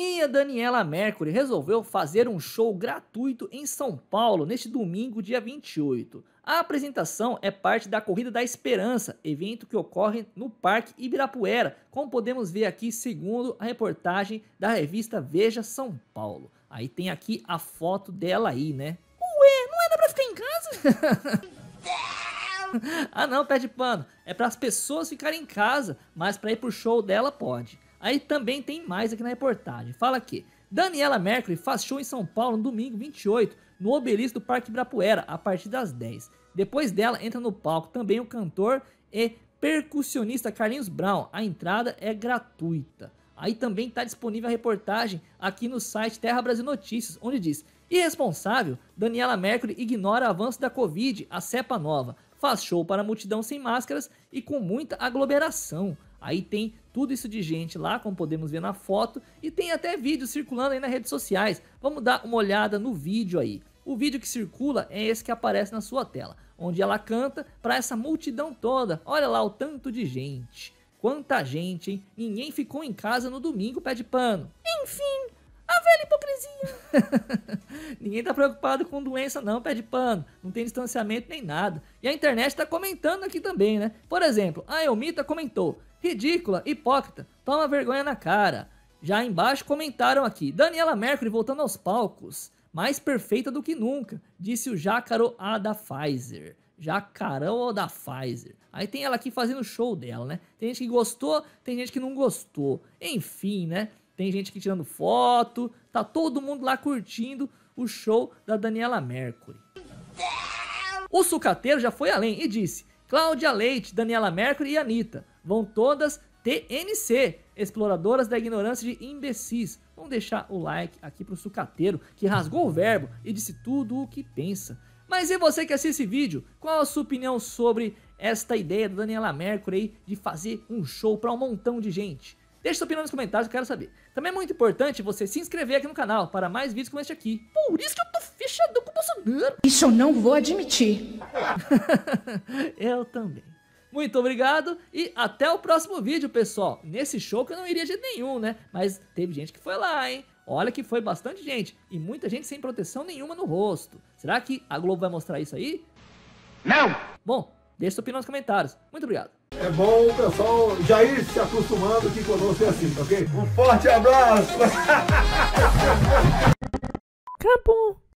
E a Daniela Mercury resolveu fazer um show gratuito em São Paulo neste domingo, dia 28. A apresentação é parte da Corrida da Esperança, evento que ocorre no Parque Ibirapuera, como podemos ver aqui segundo a reportagem da revista Veja São Paulo. Aí tem aqui a foto dela aí, né? Ué, não era é, pra ficar em casa? ah não, pé de pano, é para as pessoas ficarem em casa, mas para ir pro show dela pode. Aí também tem mais aqui na reportagem. Fala que Daniela Mercury faz show em São Paulo no domingo 28, no obelisco do Parque Ibirapuera, a partir das 10. Depois dela entra no palco também o cantor e percussionista Carlinhos Brown. A entrada é gratuita. Aí também está disponível a reportagem aqui no site Terra Brasil Notícias, onde diz: Irresponsável, Daniela Mercury ignora avanço da Covid, a cepa nova, faz show para a multidão sem máscaras e com muita aglomeração. Aí tem tudo isso de gente lá, como podemos ver na foto, e tem até vídeo circulando aí nas redes sociais. Vamos dar uma olhada no vídeo aí. O vídeo que circula é esse que aparece na sua tela, onde ela canta para essa multidão toda. Olha lá o tanto de gente. Quanta gente, hein? Ninguém ficou em casa no domingo, pé de pano. Enfim, Olha a hipocrisia! Ninguém tá preocupado com doença, não, pé de pano. Não tem distanciamento nem nada. E a internet tá comentando aqui também, né? Por exemplo, a Elmita comentou: ridícula, hipócrita, toma vergonha na cara. Já embaixo comentaram aqui: Daniela Mercury voltando aos palcos. Mais perfeita do que nunca, disse o Jácaro A da Pfizer. Jacarão da Pfizer. Aí tem ela aqui fazendo show dela, né? Tem gente que gostou, tem gente que não gostou. Enfim, né? tem gente que tirando foto, tá todo mundo lá curtindo o show da Daniela Mercury. O sucateiro já foi além e disse: Cláudia Leite, Daniela Mercury e Anitta vão todas TNC, exploradoras da ignorância de imbecis. Vamos deixar o like aqui pro sucateiro que rasgou o verbo e disse tudo o que pensa. Mas e você que assiste esse vídeo? Qual a sua opinião sobre esta ideia da Daniela Mercury de fazer um show para um montão de gente? Deixe sua opinião nos comentários, eu quero saber. Também é muito importante você se inscrever aqui no canal para mais vídeos como este aqui. Por isso que eu tô fechadão com o Bolsonaro. Isso eu não vou admitir. eu também. Muito obrigado e até o próximo vídeo, pessoal. Nesse show que eu não iria de nenhum, né? Mas teve gente que foi lá, hein? Olha que foi bastante gente e muita gente sem proteção nenhuma no rosto. Será que a Globo vai mostrar isso aí? Não! Bom, Deixe sua opinião nos comentários. Muito obrigado. É bom o pessoal já ir se acostumando que conosco é assim, tá ok? Um forte abraço! Campo!